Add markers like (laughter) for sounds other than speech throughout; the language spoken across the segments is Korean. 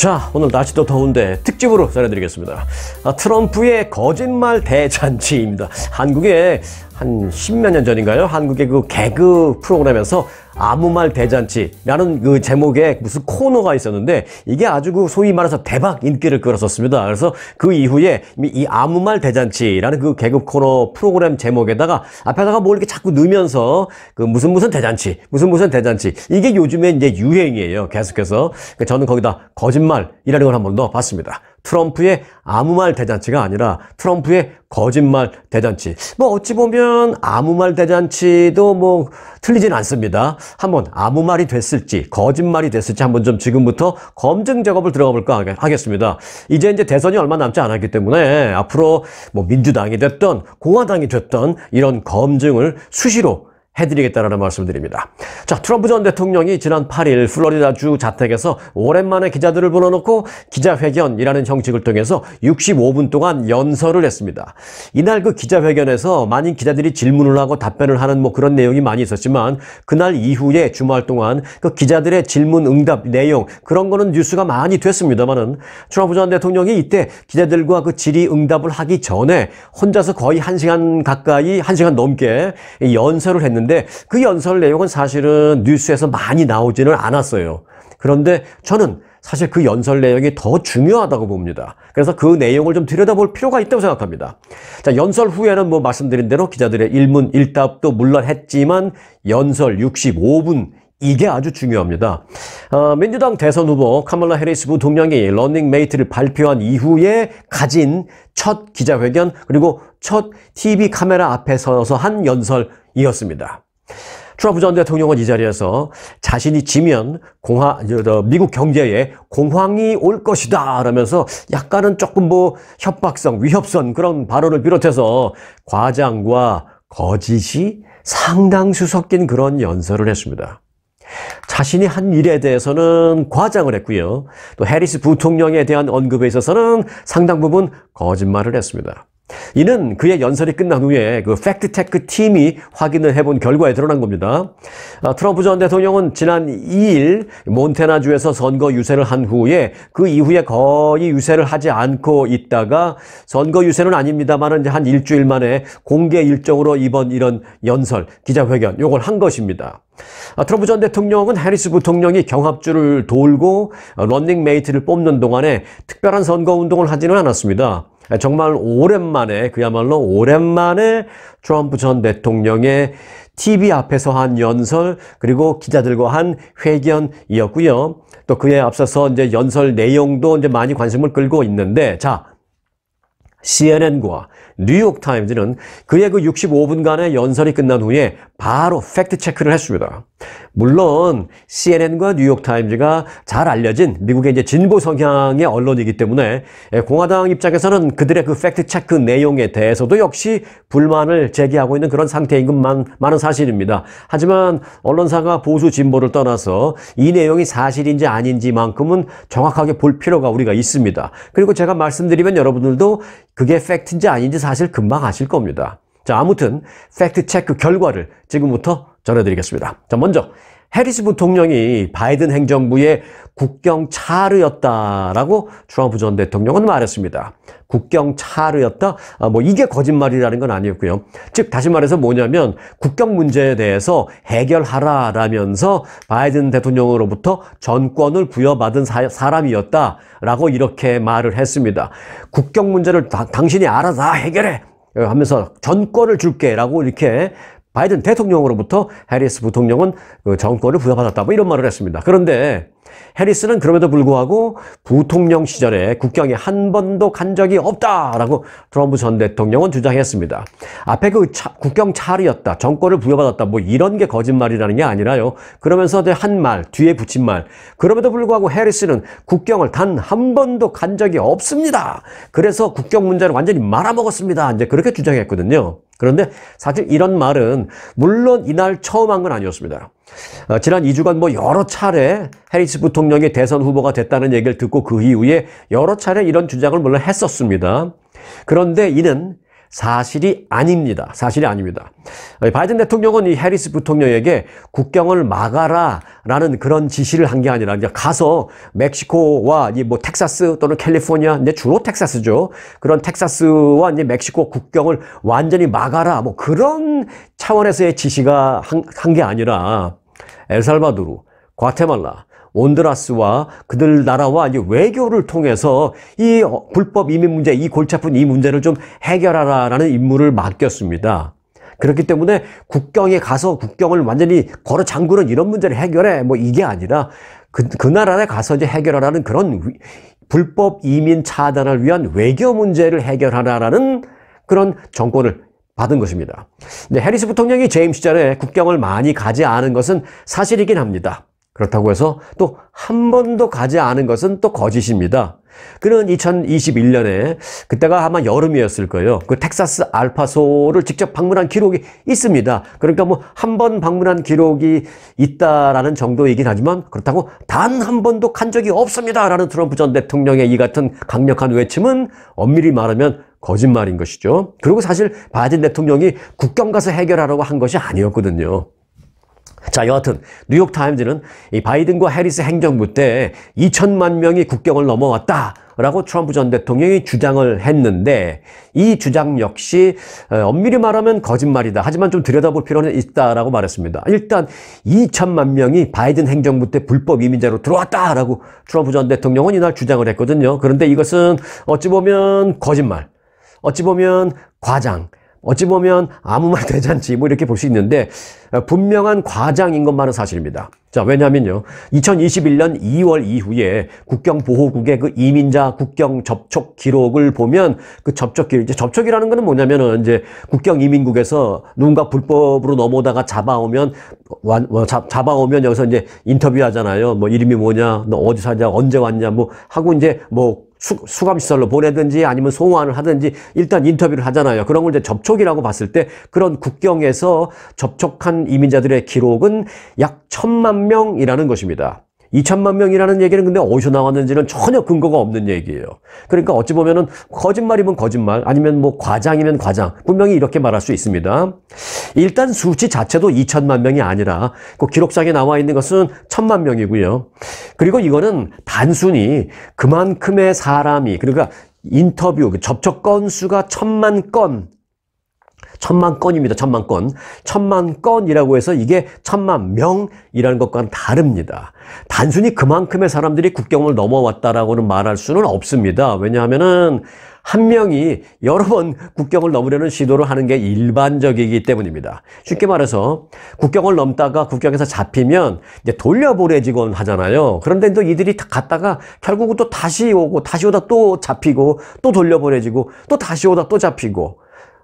자 오늘 날씨 도 더운데 특집으로 전해드리겠습니다 아, 트럼프의 거짓말 대잔치입니다 한국에 한1 0몇년 전인가요? 한국의 그 개그 프로그램에서 아무 말 대잔치라는 그 제목의 무슨 코너가 있었는데 이게 아주 그 소위 말해서 대박 인기를 끌었었습니다. 그래서 그 이후에 이 아무 말 대잔치라는 그 개그 코너 프로그램 제목에다가 앞에다가 뭘 뭐 이렇게 자꾸 넣으면서 그 무슨 무슨 대잔치, 무슨 무슨 대잔치 이게 요즘에 이제 유행이에요. 계속해서 그러니까 저는 거기다 거짓말이라는 걸 한 번 더 봤습니다. 트럼프의 아무 말 대잔치가 아니라 트럼프의 거짓말 대잔치. 뭐 어찌 보면 아무 말 대잔치도 뭐 틀리진 않습니다. 한번 아무 말이 됐을지 거짓말이 됐을지 한번 좀 지금부터 검증 작업을 들어가 볼까 하겠습니다. 이제 이제 대선이 얼마 남지 않았기 때문에 앞으로 뭐 민주당이 됐던 공화당이 됐던 이런 검증을 수시로 해드리겠다는 말씀드립니다. 자, 트럼프 전 대통령이 지난 8일 플로리다주 자택에서 오랜만에 기자들을 불러놓고 기자회견이라는 형식을 통해서 65분 동안 연설을 했습니다. 이날 그 기자회견에서 많은 기자들이 질문을 하고 답변을 하는 뭐 그런 내용이 많이 있었지만 그날 이후에 주말 동안 그 기자들의 질문 응답 내용 그런 거는 뉴스가 많이 됐습니다만은 트럼프 전 대통령이 이때 기자들과 그 질의 응답을 하기 전에 혼자서 거의 1시간 가까이 1시간 넘게 연설을 했는데 했는데 그 연설 내용은 사실은 뉴스에서 많이 나오지는 않았어요. 그런데 저는 사실 그 연설 내용이 더 중요하다고 봅니다. 그래서 그 내용을 좀 들여다볼 필요가 있다고 생각합니다. 자, 연설 후에는 뭐 말씀드린 대로 기자들의 일문 일답도 물론 했지만 연설 65분 이게 아주 중요합니다. 어, 민주당 대선 후보 카멀라 해리스 부동령이 런닝메이트를 발표한 이후에 가진 첫 기자회견 그리고 첫 TV 카메라 앞에 서서 한 연설 이었습니다. 트럼프 전 대통령은 이 자리에서 자신이 지면 공화, 미국 경제에 공황이 올 것이다 라면서 약간은 조금 뭐 협박성, 위협성 그런 발언을 비롯해서 과장과 거짓이 상당수 섞인 그런 연설을 했습니다. 자신이 한 일에 대해서는 과장을 했고요. 또 해리스 부통령에 대한 언급에 있어서는 상당 부분 거짓말을 했습니다. 이는 그의 연설이 끝난 후에 그팩트테크 팀이 확인을 해본 결과에 드러난 겁니다. 아, 트럼프 전 대통령은 지난 2일 몬테나주에서 선거 유세를 한 후에 그 이후에 거의 유세를 하지 않고 있다가 선거 유세는 아닙니다만은 한 일주일 만에 공개 일정으로 이번 이런 연설, 기자회견, 요걸 한 것입니다. 아, 트럼프 전 대통령은 해리스 부통령이 경합주를 돌고 런닝메이트를 뽑는 동안에 특별한 선거운동을 하지는 않았습니다. 정말 오랜만에 그야말로 오랜만에 트럼프 전 대통령의 TV 앞에서 한 연설 그리고 기자들과 한 회견이었고요. 또 그에 앞서서 이제 연설 내용도 이제 많이 관심을 끌고 있는데 자 CNN과 뉴욕타임즈는 그의 그 65분간의 연설이 끝난 후에 바로 팩트체크를 했습니다. 물론 CNN과 뉴욕타임즈가 잘 알려진 미국의 이제 진보 성향의 언론이기 때문에 공화당 입장에서는 그들의 그 팩트체크 내용에 대해서도 역시 불만을 제기하고 있는 그런 상태인 것만 많은 사실입니다. 하지만 언론사가 보수 진보를 떠나서 이 내용이 사실인지 아닌지만큼은 정확하게 볼 필요가 우리가 있습니다. 그리고 제가 말씀드리면 여러분들도 그게 팩트인지 아닌지 사실 금방 아실 겁니다. 자, 아무튼 팩트 체크 결과를 지금부터 전해드리겠습니다. 자, 먼저 해리스 부통령이 바이든 행정부의 국경 차르였다라고 트럼프 전 대통령은 말했습니다. 국경 차르였다? 아, 뭐 이게 거짓말이라는 건 아니었고요. 즉 다시 말해서 뭐냐면 국경 문제에 대해서 해결하라라면서 바이든 대통령으로부터 전권을 부여받은 사, 사 람이었다라고 이렇게 말을 했습니다. 국경 문제를 다, 당신이 알아서 해결해. 하면서 전권을 줄게라고 이렇게 바이든 대통령으로부터 해리스 부통령은 그 정권을 부여받았다. 뭐 이런 말을 했습니다. 그런데 해리스는 그럼에도 불구하고 부통령 시절에 국경에 한 번도 간 적이 없다라고 트럼프 전 대통령은 주장했습니다. 앞에 그 차, 국경 차리였다, 정권을 부여받았다, 뭐 이런 게 거짓말이라는 게 아니라요. 그러면서 한 말, 뒤에 붙인 말. 그럼에도 불구하고 해리스는 국경을 단 한 번도 간 적이 없습니다. 그래서 국경 문제를 완전히 말아먹었습니다. 이제 그렇게 주장했거든요. 그런데 사실 이런 말은 물론 이날 처음 한 건 아니었습니다. 어, 지난 2주간 뭐 여러 차례 해리스 부통령이 대선 후보가 됐다는 얘기를 듣고 그 이후에 여러 차례 이런 주장을 물론 했었습니다. 그런데 이는 사실이 아닙니다. 사실이 아닙니다. 어, 바이든 대통령은 이 해리스 부통령에게 국경을 막아라라는 그런 지시를 한 게 아니라 이제 가서 멕시코와 뭐 텍사스 또는 캘리포니아 이제 주로 텍사스죠. 그런 텍사스와 이제 멕시코 국경을 완전히 막아라 뭐 그런 차원에서의 지시가 한 게 아니라 엘살바도르, 과테말라, 온드라스와 그들 나라와 이제 외교를 통해서 이 불법 이민 문제, 이 골치 아픈 이 문제를 좀 해결하라라는 임무를 맡겼습니다. 그렇기 때문에 국경에 가서 국경을 완전히 걸어 잠그는 이런 문제를 해결해 뭐 이게 아니라 그, 그 나라에 가서 이제 해결하라는 그런 위, 불법 이민 차단을 위한 외교 문제를 해결하라라는 그런 정권을 받은 것입니다. 근데 네, 해리스 부통령이 재임 시절에 국경을 많이 가지 않은 것은 사실이긴 합니다. 그렇다고 해서 또 한 번도 가지 않은 것은 또 거짓입니다. 그는 2021년에 그때가 아마 여름이었을 거예요. 그 텍사스 알파소를 직접 방문한 기록이 있습니다. 그러니까 뭐 한 번 방문한 기록이 있다라는 정도이긴 하지만 그렇다고 단 한 번도 간 적이 없습니다라는 트럼프 전 대통령의 이 같은 강력한 외침은 엄밀히 말하면 거짓말인 것이죠. 그리고 사실 바이든 대통령이 국경 가서 해결하라고 한 것이 아니었거든요. 자, 여하튼 뉴욕타임즈는 이 바이든과 해리스 행정부 때 2천만 명이 국경을 넘어왔다. 라고 트럼프 전 대통령이 주장을 했는데 이 주장 역시 어, 엄밀히 말하면 거짓말이다. 하지만 좀 들여다볼 필요는 있다라고 말했습니다. 일단 2천만 명이 바이든 행정부 때 불법 이민자로 들어왔다라고 트럼프 전 대통령은 이날 주장을 했거든요. 그런데 이것은 어찌 보면 거짓말, 어찌 보면 과장, 어찌 보면 아무 말 (laughs) 대잔치 뭐 이렇게 볼 수 있는데 분명한 과장인 것만은 사실입니다. 자, 왜냐면요. 2021년 2월 이후에 국경보호국의 그 이민자 국경 접촉 기록을 보면 그 접촉 기록, 이제 접촉이라는 거는 뭐냐면은 이제 국경 이민국에서 누군가 불법으로 넘어다가 잡아오면, 완, 와, 어, 잡, 잡아오면 여기서 이제 인터뷰하잖아요. 뭐 이름이 뭐냐, 너 어디 사냐, 언제 왔냐, 뭐 하고 이제 뭐 수, 수감시설로 보내든지 아니면 송환을 하든지 일단 인터뷰를 하잖아요. 그런 걸 이제 접촉이라고 봤을 때 그런 국경에서 접촉한 이민자들의 기록은 약 천만 명이라는 것입니다. 2천만 명이라는 얘기는 근데 어디서 나왔는지는 전혀 근거가 없는 얘기예요. 그러니까 어찌 보면은 거짓말이면 거짓말, 아니면 뭐 과장이면 과장, 분명히 이렇게 말할 수 있습니다. 일단 수치 자체도 2천만 명이 아니라 그 기록상에 나와 있는 것은 천만 명이고요. 그리고 이거는 단순히 그만큼의 사람이, 그러니까 인터뷰, 그 접촉 건수가 천만 건, 천만 건입니다. 천만 건. 천만 건이라고 해서 이게 천만 명이라는 것과는 다릅니다. 단순히 그만큼의 사람들이 국경을 넘어왔다라고는 말할 수는 없습니다. 왜냐하면은 한 명이 여러 번 국경을 넘으려는 시도를 하는 게 일반적이기 때문입니다. 쉽게 말해서 국경을 넘다가 국경에서 잡히면 이제 돌려보내지곤 하잖아요. 그런데 또 이들이 갔다가 결국은 또 다시 오고 다시 오다 또 잡히고 또 돌려보내지고 또 다시 오다 또 잡히고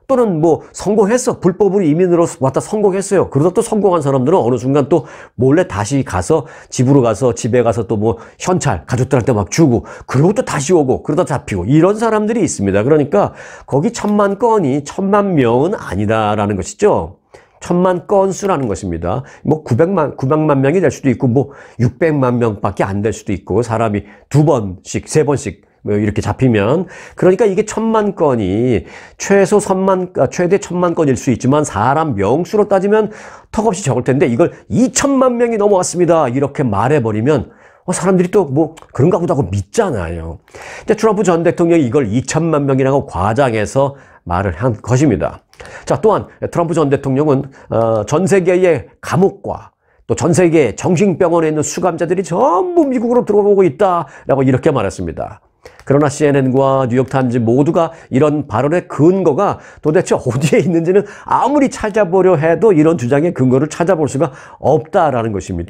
또는 뭐 성공했어. 불법으로 이민으로 왔다 성공했어요. 그러다 또 성공한 사람들은 어느 순간 또 몰래 다시 가서 집으로 가서 집에 가서 또 뭐 현찰 가족들한테 막 주고 그리고 또 다시 오고 그러다 잡히고 이런 사람들이 있습니다. 그러니까 거기 천만 건이 천만 명은 아니다라는 것이죠. 천만 건수라는 것입니다. 뭐 900만, 900만 명이 될 수도 있고, 뭐 600만 명밖에 안 될 수도 있고, 사람이 두 번씩, 세 번씩 뭐 이렇게 잡히면 그러니까 이게 천만 건이 최소 천만 아, 최대 천만 건일 수 있지만 사람 명수로 따지면 턱없이 적을 텐데 이걸 2천만 명이 넘어왔습니다. 이렇게 말해버리면 어, 사람들이 또 뭐 그런가 보다고 믿잖아요. 근데 트럼프 전 대통령이 이걸 2천만 명이라고 과장해서 말을 한 것입니다. 자, 또한 트럼프 전 대통령은 어, 전 세계의 감옥과 또 전 세계 정신병원에 있는 수감자들이 전부 미국으로 들어오고 있다라고 이렇게 말했습니다. 그러나 CNN과 뉴욕타임즈 모두가 이런 발언의 근거가 도대체 어디에 있는지는 아무리 찾아보려 해도 이런 주장의 근거를 찾아볼 수가 없다라는 것입니다.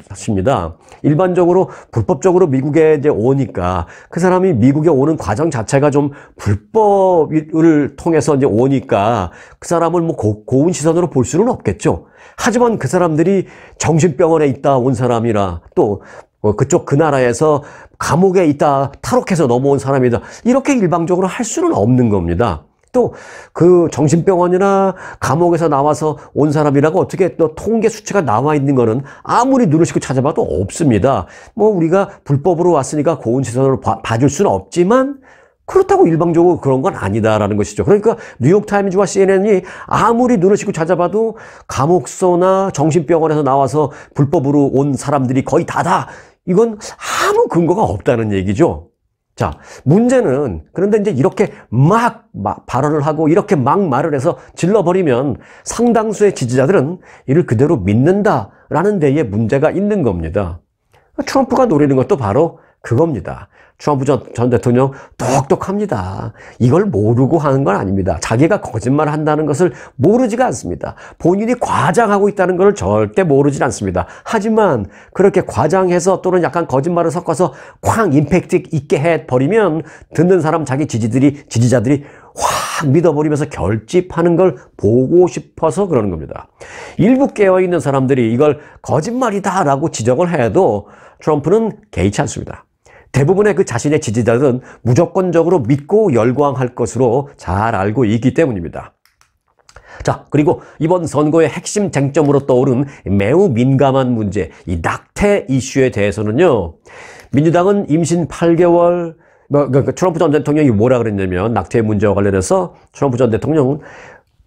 일반적으로 불법적으로 미국에 이제 오니까 그 사람이 미국에 오는 과정 자체가 좀 불법을 통해서 이제 오니까 그 사람을 뭐 고, 고운 시선으로 볼 수는 없겠죠. 하지만 그 사람들이 정신병원에 있다 온 사람이라 또 어, 그쪽 그 나라에서 감옥에 있다 탈옥해서 넘어온 사람이다. 이렇게 일방적으로 할 수는 없는 겁니다. 또 그 정신병원이나 감옥에서 나와서 온 사람이라고 어떻게 또 통계 수치가 나와 있는 거는 아무리 눈을 씻고 찾아봐도 없습니다. 뭐 우리가 불법으로 왔으니까 고운 시선으로 봐, 봐줄 수는 없지만 그렇다고 일방적으로 그런 건 아니다라는 것이죠. 그러니까 뉴욕타임즈와 CNN이 아무리 눈을 씻고 찾아봐도 감옥소나 정신병원에서 나와서 불법으로 온 사람들이 거의 다다. 이건 아무 근거가 없다는 얘기죠. 자, 문제는 그런데 이제 이렇게 막, 발언을 하고 이렇게 막 말을 해서 질러버리면 상당수의 지지자들은 이를 그대로 믿는다라는 데에 문제가 있는 겁니다. 트럼프가 노리는 것도 바로 그겁니다. 트럼프 전 대통령 똑똑합니다. 이걸 모르고 하는 건 아닙니다. 자기가 거짓말 을 한다는 것을 모르지가 않습니다. 본인이 과장하고 있다는 것을 절대 모르진 않습니다. 하지만 그렇게 과장해서 또는 약간 거짓말을 섞어서 쾅 임팩트 있게 해버리면 듣는 사람 자기 지지들이 지지자들이 확 믿어버리면서 결집하는 걸 보고 싶어서 그러는 겁니다. 일부 깨어있는 사람들이 이걸 거짓말이다라고 지적을 해도 트럼프는 개의치 않습니다. 대부분의 그 자신의 지지자들은 무조건적으로 믿고 열광할 것으로 잘 알고 있기 때문입니다. 자, 그리고 이번 선거의 핵심 쟁점으로 떠오른 매우 민감한 문제, 이 낙태 이슈에 대해서는요, 민주당은 임신 8개월, 뭐, 그러니까 트럼프 전 대통령이 뭐라 그랬냐면 낙태 문제와 관련해서 트럼프 전 대통령은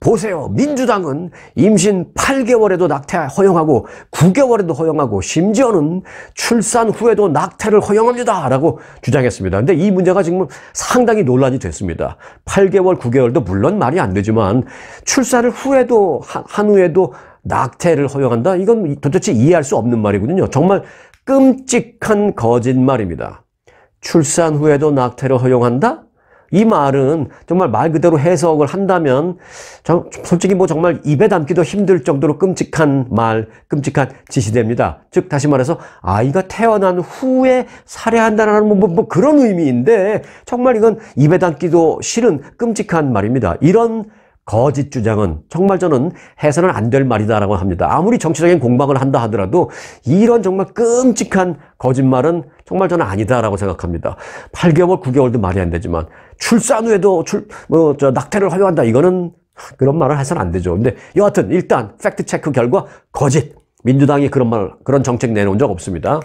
보세요. 민주당은 임신 8개월에도 낙태 허용하고 9개월에도 허용하고 심지어는 출산 후에도 낙태를 허용합니다. 라고 주장했습니다. 근데 이 문제가 지금 상당히 논란이 됐습니다. 8개월, 9개월도 물론 말이 안 되지만 출산을 후에도 한 후에도 낙태를 허용한다? 이건 도대체 이해할 수 없는 말이거든요. 정말 끔찍한 거짓말입니다. 출산 후에도 낙태를 허용한다? 이 말은 정말 말 그대로 해석을 한다면 저, 솔직히 뭐 정말 입에 담기도 힘들 정도로 끔찍한 말, 끔찍한 지시됩니다. 즉 다시 말해서 아이가 태어난 후에 살해한다는 뭐, 뭐, 뭐 그런 의미인데 정말 이건 입에 담기도 싫은 끔찍한 말입니다. 이런 거짓 주장은 정말 저는 해서는 안 될 말이다라고 합니다. 아무리 정치적인 공방을 한다 하더라도 이런 정말 끔찍한 거짓말은 정말 저는 아니다라고 생각합니다. 8개월, 9개월도 말이 안 되지만 출산 후에도 출, 뭐, 저 낙태를 허용한다. 이거는 그런 말을 해서는 안 되죠. 근데 여하튼 일단 팩트 체크 결과 거짓. 민주당이 그런 말, 그런 정책 내놓은 적 없습니다.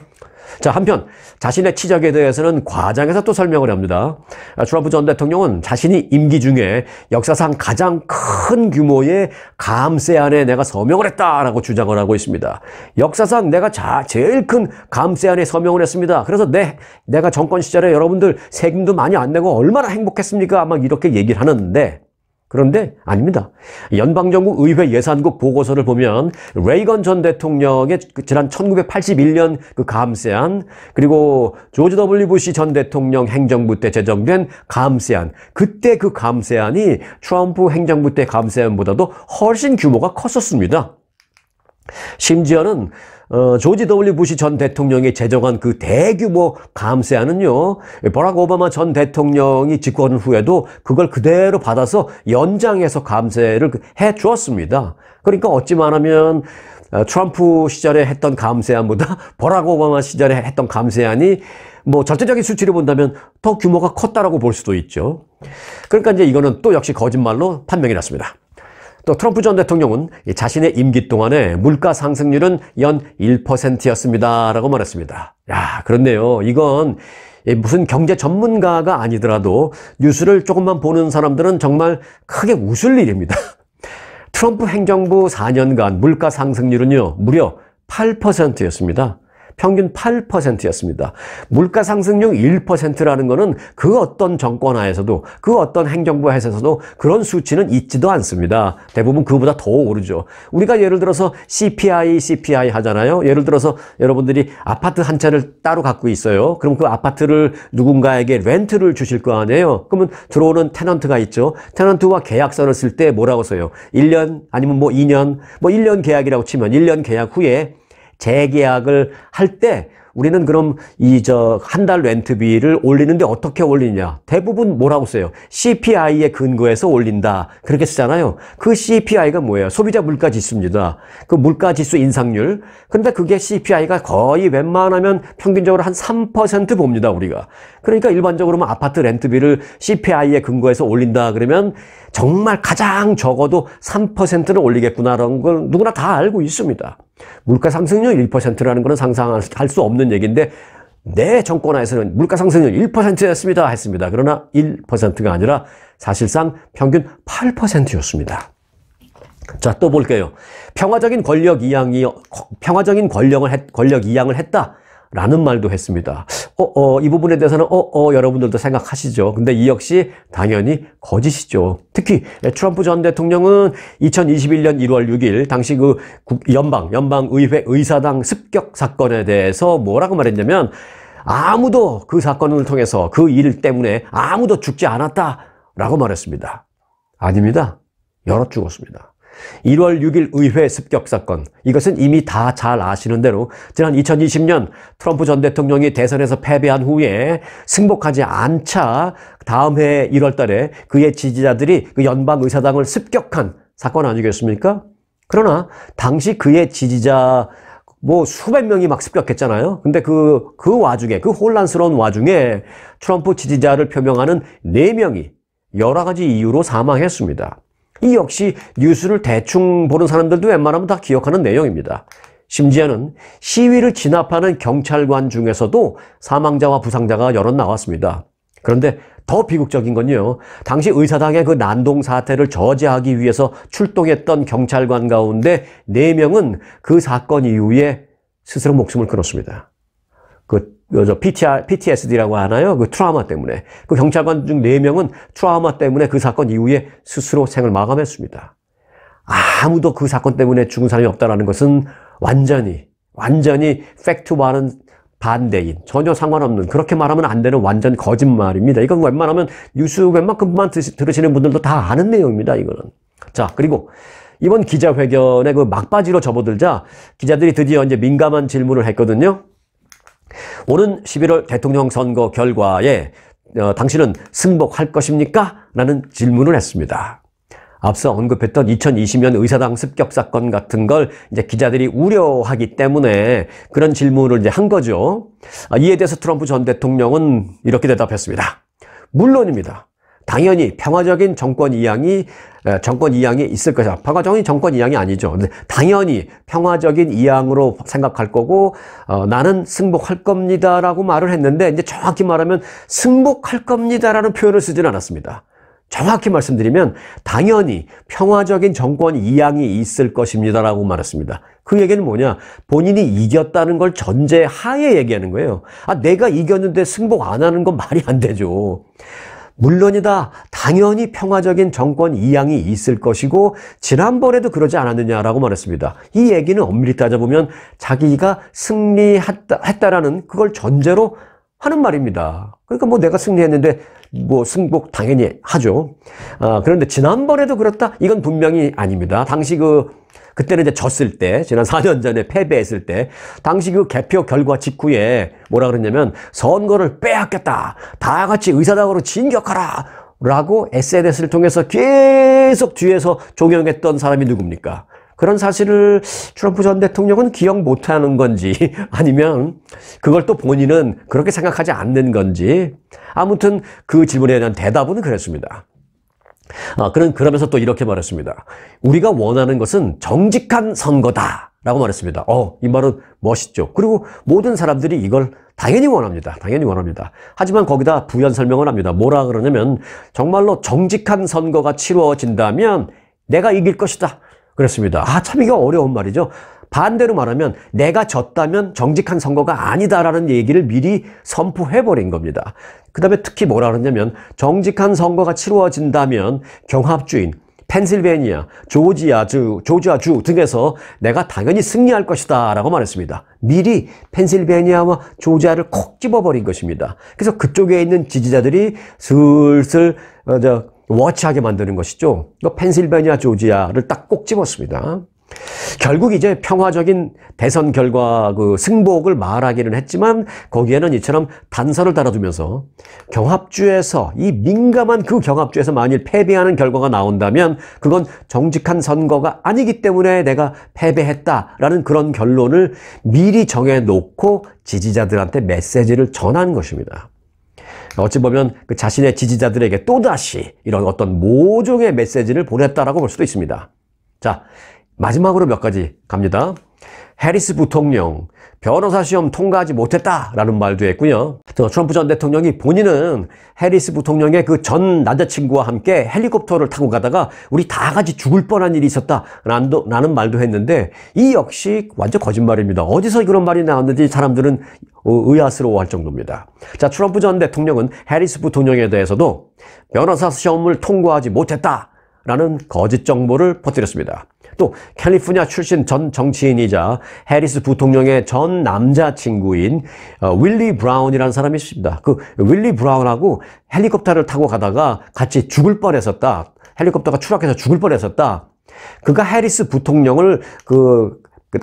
자, 한편 자신의 치적에 대해서는 과장해서 또 설명을 합니다. 아, 트럼프 전 대통령은 자신이 임기 중에 역사상 가장 큰 규모의 감세안에 내가 서명을 했다라고 주장을 하고 있습니다. 역사상 내가 자, 제일 큰 감세안에 서명을 했습니다. 그래서 내, 네, 내가 정권 시절에 여러분들 세금도 많이 안 내고 얼마나 행복했습니까? 막 이렇게 얘기를 하는데 그런데 아닙니다. 연방정부 의회 예산국 보고서를 보면 레이건 전 대통령의 그 지난 1981년 그 감세안 그리고 조지 W 부시 전 대통령 행정부 때 제정된 감세안 그때 그 감세안이 트럼프 행정부 때 감세안보다도 훨씬 규모가 컸었습니다. 심지어는 어, 조지 W. 부시 전 대통령이 제정한 그 대규모 감세안은요, 버락 오바마 전 대통령이 집권 후에도 그걸 그대로 받아서 연장해서 감세를 그 해 주었습니다. 그러니까 어찌만 하면 어, 트럼프 시절에 했던 감세안보다 (laughs) 버락 오바마 시절에 했던 감세안이 뭐 절대적인 수치를 본다면 더 규모가 컸다라고 볼 수도 있죠. 그러니까 이제 이거는 또 역시 거짓말로 판명이 났습니다. 또 트럼프 전 대통령은 자신의 임기 동안에 물가 상승률은 연 1%였습니다라고 말했습니다. 야, 그렇네요. 이건 무슨 경제 전문가가 아니더라도 뉴스를 조금만 보는 사람들은 정말 크게 웃을 일입니다. (laughs) 트럼프 행정부 4년간 물가 상승률은요, 무려 8%였습니다. 평균 8%였습니다. 물가 상승률 1%라는 것은 그 어떤 정권 하에서도 그 어떤 행정부 하에서도 그런 수치는 있지도 않습니다. 대부분 그보다 더 오르죠. 우리가 예를 들어서 CPI, CPI 하잖아요. 예를 들어서 여러분들이 아파트 한 채를 따로 갖고 있어요. 그럼 그 아파트를 누군가에게 렌트를 주실 거 아니에요. 그러면 들어오는 테넌트가 있죠. 테넌트와 계약서를 쓸 때 뭐라고 써요? 1년 아니면 뭐 2년 뭐 1년 계약이라고 치면 1년 계약 후에 재계약을 할 때 우리는 그럼 이 저 한 달 렌트비를 올리는데 어떻게 올리냐? 대부분 뭐라고 써요? CPI에 근거해서 올린다. 그렇게 쓰잖아요. 그 CPI가 뭐예요? 소비자 물가 지수입니다. 그 물가 지수 인상률. 근데 그게 CPI가 거의 웬만하면 평균적으로 한 3% 봅니다, 우리가. 그러니까 일반적으로 아파트 렌트비를 CPI에 근거해서 올린다 그러면 정말 가장 적어도 3%는 올리겠구나라는 걸 누구나 다 알고 있습니다. 물가 상승률 1%라는 거는 상상할 수 없는 얘기인데 내 정권하에서는 물가 상승률 1%였습니다 했습니다. 그러나 1%가 아니라 사실상 평균 8%였습니다. 자, 또 볼게요. 평화적인 권력 이양이 평화적인 권력을 했, 권력 이양을 했다. 라는 말도 했습니다. 어, 어, 이 부분에 대해서는 어, 어, 여러분들도 생각하시죠. 근데 이 역시 당연히 거짓이죠. 특히 트럼프 전 대통령은 2021년 1월 6일 당시 그 연방, 연방의회 의사당 습격 사건에 대해서 뭐라고 말했냐면 아무도 그 사건을 통해서 그 일 때문에 아무도 죽지 않았다라고 말했습니다. 아닙니다. 여럿 죽었습니다. 1월 6일 의회 습격 사건. 이것은 이미 다 잘 아시는 대로 지난 2020년 트럼프 전 대통령이 대선에서 패배한 후에 승복하지 않자 다음 해 1월 달에 그의 지지자들이 그 연방 의사당을 습격한 사건 아니겠습니까? 그러나 당시 그의 지지자 뭐 수백 명이 막 습격했잖아요. 근데 그, 그 와중에, 그 혼란스러운 와중에 트럼프 지지자를 표명하는 4명이 여러 가지 이유로 사망했습니다. 이 역시 뉴스를 대충 보는 사람들도 웬만하면 다 기억하는 내용입니다. 심지어는 시위를 진압하는 경찰관 중에서도 사망자와 부상자가 여럿 나왔습니다. 그런데 더 비극적인 건요. 당시 의사당의 그 난동 사태를 저지하기 위해서 출동했던 경찰관 가운데 4명은 그 사건 이후에 스스로 목숨을 끊었습니다. 그 그저 PTR, PTSD라고 하나요? 그 트라우마 때문에. 그 경찰관 중 4명은 트라우마 때문에 그 사건 이후에 스스로 생을 마감했습니다. 아무도 그 사건 때문에 죽은 사람이 없다라는 것은 완전히, 완전히 팩트와는 반대인, 전혀 상관없는, 그렇게 말하면 안 되는 완전 거짓말입니다. 이건 웬만하면 뉴스 웬만큼만 들으시는 분들도 다 아는 내용입니다, 이거는. 자, 그리고 이번 기자회견에 그 막바지로 접어들자 기자들이 드디어 이제 민감한 질문을 했거든요. 오는 11월 대통령 선거 결과에 어, 당신은 승복할 것입니까? 라는 질문을 했습니다. 앞서 언급했던 2020년 의사당 습격 사건 같은 걸 이제 기자들이 우려하기 때문에 그런 질문을 이제 한 거죠. 아, 이에 대해서 트럼프 전 대통령은 이렇게 대답했습니다. 물론입니다. 당연히 평화적인 정권 이양이 정권 이양이 있을 것이다. 평화적인 정권 이양이 아니죠. 근데 당연히 평화적인 이양으로 생각할 거고 어, 나는 승복할 겁니다라고 말을 했는데 이제 정확히 말하면 승복할 겁니다라는 표현을 쓰진 않았습니다. 정확히 말씀드리면 당연히 평화적인 정권 이양이 있을 것입니다라고 말했습니다. 그 얘기는 뭐냐? 본인이 이겼다는 걸 전제하에 얘기하는 거예요. 아 내가 이겼는데 승복 안 하는 건 말이 안 되죠. 물론이다. 당연히 평화적인 정권 이양이 있을 것이고 지난번에도 그러지 않았느냐라고 말했습니다. 이 얘기는 엄밀히 따져보면 자기가 승리했다라는 그걸 전제로 하는 말입니다. 그러니까 뭐 내가 승리했는데 뭐 승복 당연히 하죠. 아, 그런데 지난번에도 그렇다? 이건 분명히 아닙니다. 당시 그 그때는 이제 졌을 때, 지난 4년 전에 패배했을 때, 당시 그 개표 결과 직후에 뭐라 그랬냐면, 선거를 빼앗겠다다 같이 의사당으로 진격하라. 라고 SNS를 통해서 계속 뒤에서 종영했던 사람이 누굽니까? 그런 사실을 트럼프 전 대통령은 기억 못하는 건지 (laughs) 아니면 그걸 또 본인은 그렇게 생각하지 않는 건지 아무튼 그 질문에 대한 대답은 그랬습니다. 아, 그런, 그러면서 또 이렇게 말했습니다. 우리가 원하는 것은 정직한 선거다. 라고 말했습니다. 어, 이 말은 멋있죠. 그리고 모든 사람들이 이걸 당연히 원합니다. 당연히 원합니다. 하지만 거기다 부연 설명을 합니다. 뭐라 그러냐면 정말로 정직한 선거가 치루어진다면 내가 이길 것이다. 그랬습니다. 아, 참 이게 어려운 말이죠. 반대로 말하면 내가 졌다면 정직한 선거가 아니다라는 얘기를 미리 선포해버린 겁니다. 그 다음에 특히 뭐라 그러냐면 정직한 선거가 치루어진다면 경합주인, 펜실베니아, 조지아주, 조지아주 등에서 내가 당연히 승리할 것이다 라고 말했습니다. 미리 펜실베니아와 조지아를 콕 집어버린 것입니다. 그래서 그쪽에 있는 지지자들이 슬슬 어, 저, 워치하게 만드는 것이죠. 그 펜실베니아 조지아를 딱꼭 집었습니다. 결국 이제 평화적인 대선 결과 그 승복을 말하기는 했지만 거기에는 이처럼 단서를 달아두면서 경합주에서 이 민감한 그 경합주에서 만일 패배하는 결과가 나온다면 그건 정직한 선거가 아니기 때문에 내가 패배했다라는 그런 결론을 미리 정해놓고 지지자들한테 메시지를 전한 것입니다. 어찌 보면 그 자신의 지지자들에게 또다시 이런 어떤 모종의 메시지를 보냈다라고 볼 수도 있습니다. 자, 마지막으로 몇 가지 갑니다. 해리스 부통령, 변호사 시험 통과하지 못했다라는 말도 했고요. 트럼프 전 대통령이 본인은 해리스 부통령의 그 전 남자친구와 함께 헬리콥터를 타고 가다가 우리 다 같이 죽을 뻔한 일이 있었다라는 말도 했는데 이 역시 완전 거짓말입니다. 어디서 그런 말이 나왔는지 사람들은 어, 의아스러워할 정도입니다. 자, 트럼프 전 대통령은 해리스 부통령에 대해서도 변호사 시험을 통과하지 못했다. 라는 거짓 정보를 퍼뜨렸습니다. 또 캘리포니아 출신 전 정치인이자 해리스 부통령의 전 남자친구인 어, 윌리 브라운이라는 사람이 있습니다. 그 윌리 브라운하고 헬리콥터를 타고 가다가 같이 죽을 뻔했었다. 헬리콥터가 추락해서 죽을 뻔했었다. 그가 해리스 부통령을 그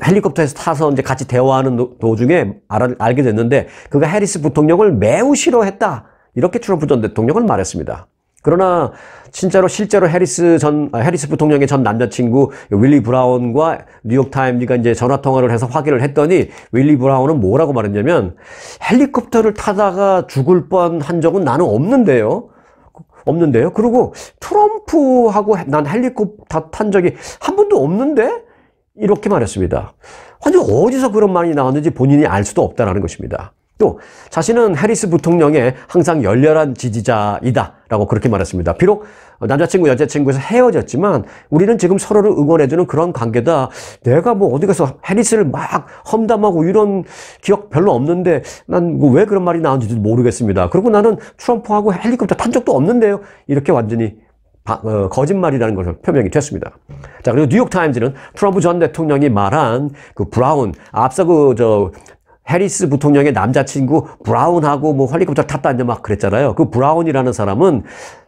헬리콥터에서 타서 이제 같이 대화하는 도중에 알, 알게 됐는데 그가 해리스 부통령을 매우 싫어했다. 이렇게 트럼프 전 대통령은 말했습니다. 그러나 진짜로 실제로 해리스 전 아, 해리스 부통령의 전 남자친구 윌리 브라운과 뉴욕 타임즈가 이제 전화 통화를 해서 확인을 했더니 윌리 브라운은 뭐라고 말했냐면 헬리콥터를 타다가 죽을 뻔한 적은 나는 없는데요. 없는데요. 그리고 트럼프하고 난 헬리콥터 탄 적이 한 번도 없는데 이렇게 말했습니다. 완전 어디서 그런 말이 나왔는지 본인이 알 수도 없다라는 것입니다. 또 자신은 해리스 부통령의 항상 열렬한 지지자이다라고 그렇게 말했습니다. 비록 남자친구, 여자친구에서 헤어졌지만 우리는 지금 서로를 응원해주는 그런 관계다. 내가 뭐 어디 가서 해리스를 막 험담하고 이런 기억 별로 없는데 난왜 뭐 그런 말이 나온지도 모르겠습니다. 그리고 나는 트럼프하고 헬리콥터 탄 적도 없는데요. 이렇게 완전히 바, 어, 거짓말이라는 것을 표명이 됐습니다. 자, 그리고 뉴욕타임즈는 트럼프 전 대통령이 말한 그 브라운, 앞서 그, 저, 해리스 부통령의 남자친구 브라운하고 뭐 헐리콥터 탔다 이제 막 그랬잖아요. 그 브라운이라는 사람은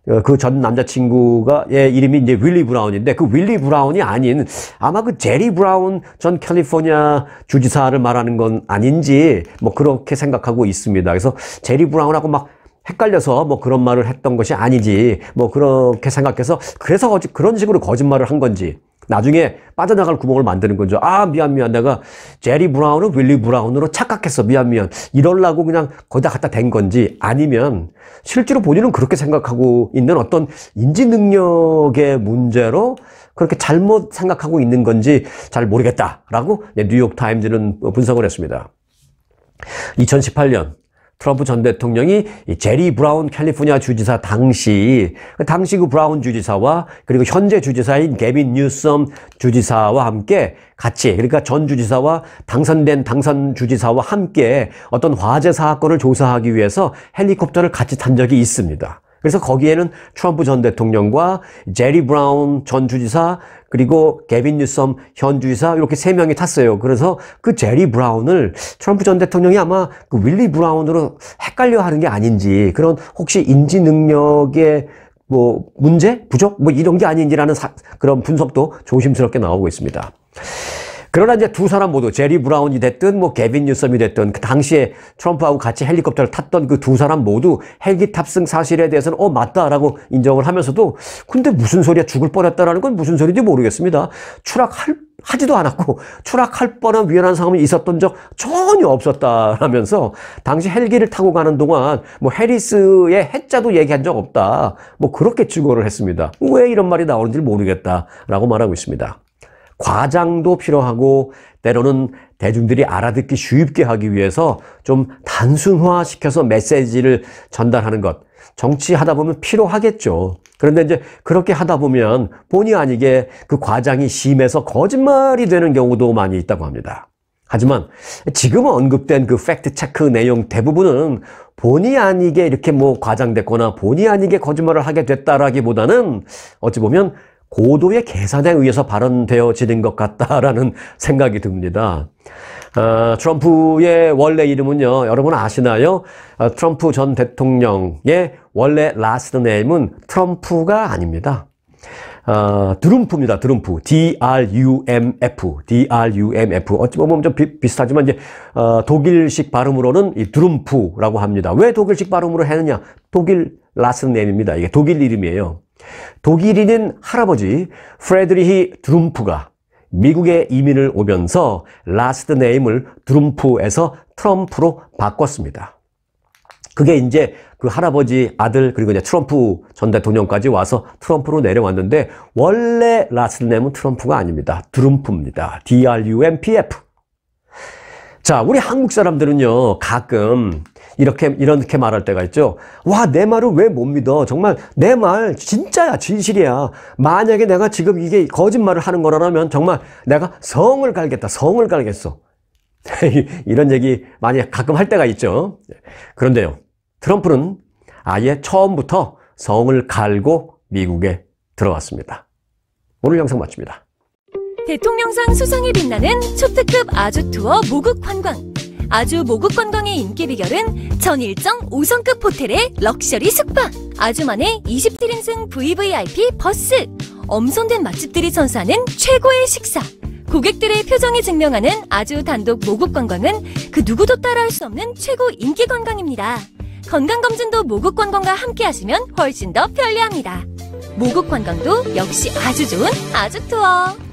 어, 그전 남자친구가 예, 이름이 이제 윌리 브라운인데 그 윌리 브라운이 아닌 아마 그 제리 브라운 전 캘리포니아 주지사를 말하는 건 아닌지 뭐 그렇게 생각하고 있습니다. 그래서 제리 브라운하고 막 헷갈려서 뭐 그런 말을 했던 것이 아니지 뭐 그렇게 생각해서 그래서 그런 식으로 거짓말을 한 건지 나중에 빠져나갈 구멍을 만드는 거죠. 아, 미안, 미안. 내가 제리 브라운은 윌리 브라운으로 착각했어. 미안, 미안. 이럴라고 그냥 거기다 갖다 댄 건지 아니면 실제로 본인은 그렇게 생각하고 있는 어떤 인지 능력의 문제로 그렇게 잘못 생각하고 있는 건지 잘 모르겠다라고 뉴욕타임즈는 분석을 했습니다. 2018년 트럼프 전 대통령이 이 제리 브라운 캘리포니아 주지사 당시 그 당시 그 브라운 주지사와 그리고 현재 주지사인 개빈 뉴섬 주지사와 함께 같이 그러니까 전 주지사와 당선된 당선 주지사와 함께 어떤 화재 사건을 조사하기 위해서 헬리콥터를 같이 탄 적이 있습니다. 그래서 거기에는 트럼프 전 대통령과 제리 브라운 전 주지사 그리고 개빈 뉴섬 현 주지사 이렇게 세 명이 탔어요. 그래서 그 제리 브라운을 트럼프 전 대통령이 아마 그 윌리 브라운으로 헷갈려 하는 게 아닌지 그런 혹시 인지 능력의 뭐 문제 부족 뭐 이런 게 아닌지라는 사, 그런 분석도 조심스럽게 나오고 있습니다. 그러나 이제 두 사람 모두 제리 브라운이 됐든 뭐 개빈 뉴섬이 됐든 그 당시에 트럼프하고 같이 헬리콥터를 탔던 그 두 사람 모두 헬기 탑승 사실에 대해서는 어 맞다라고 인정을 하면서도 근데 무슨 소리야 죽을 뻔했다라는 건 무슨 소리인지 모르겠습니다. 추락할 하지도 않았고 추락할 뻔한 위험한 상황이 있었던 적 전혀 없었다라면서 당시 헬기를 타고 가는 동안 뭐 해리스의 해자도 얘기한 적 없다 뭐 그렇게 증언을 했습니다 왜 이런 말이 나오는지 모르겠다라고 말하고 있습니다 과장도 필요하고 때로는 대중들이 알아듣기 쉽게 하기 위해서 좀 단순화시켜서 메시지를 전달하는 것. 정치하다 보면 필요하겠죠. 그런데 이제 그렇게 하다 보면 본의 아니게 그 과장이 심해서 거짓말이 되는 경우도 많이 있다고 합니다. 하지만 지금 언급된 그 팩트 체크 내용 대부분은 본의 아니게 이렇게 뭐 과장됐거나 본의 아니게 거짓말을 하게 됐다라기보다는 어찌 보면 고도의 계산에 의해서 발언되어지는 것 같다라는 생각이 듭니다. 어, 트럼프의 원래 이름은요, 여러분 아시나요? 어, 트럼프 전 대통령의 원래 라스트 네임은 트럼프가 아닙니다. 어, 아, 드룸프입니다. 드룸프. D-R-U-M-F. D-R-U-M-F. 어찌 보면 좀 비, 슷하지만 이제, 어, 독일식 발음으로는 이 드룸프라고 합니다. 왜 독일식 발음으로 했느냐? 독일 라스트 네임입니다. 이게 독일 이름이에요. 독일인인 할아버지 프레드리히 드룸프가 미국에 이민을 오면서 라스트 네임을 드룸프에서 트럼프로 바꿨습니다. 그게 이제 그 할아버지 아들 그리고 이제 트럼프 전 대통령까지 와서 트럼프로 내려왔는데 원래 라스트 네임은 트럼프가 아닙니다. 드룸프입니다. D-R-U-M-P-F. 자, 우리 한국 사람들은요, 가끔 이렇게 이렇게 말할 때가 있죠. 와 내 말을 왜 못 믿어? 정말 내 말 진짜야 진실이야. 만약에 내가 지금 이게 거짓말을 하는 거라면 정말 내가 성을 갈겠다 성을 갈겠어. (laughs) 이런 얘기 많이 가끔 할 때가 있죠. 그런데요 트럼프는 아예 처음부터 성을 갈고 미국에 들어왔습니다. 오늘 영상 마칩니다. 대통령상 수상에 빛나는 초특급 아주 투어 모국 관광. 아주 모국 관광의 인기 비결은 전일정 5성급 호텔의 럭셔리 숙박, 아주만의 27인승 VVIP 버스, 엄선된 맛집들이 선사하는 최고의 식사, 고객들의 표정이 증명하는 아주 단독 모국 관광은 그 누구도 따라할 수 없는 최고 인기 관광입니다. 건강검진도 모국 관광과 함께 하시면 훨씬 더 편리합니다. 모국 관광도 역시 아주 좋은 아주 투어.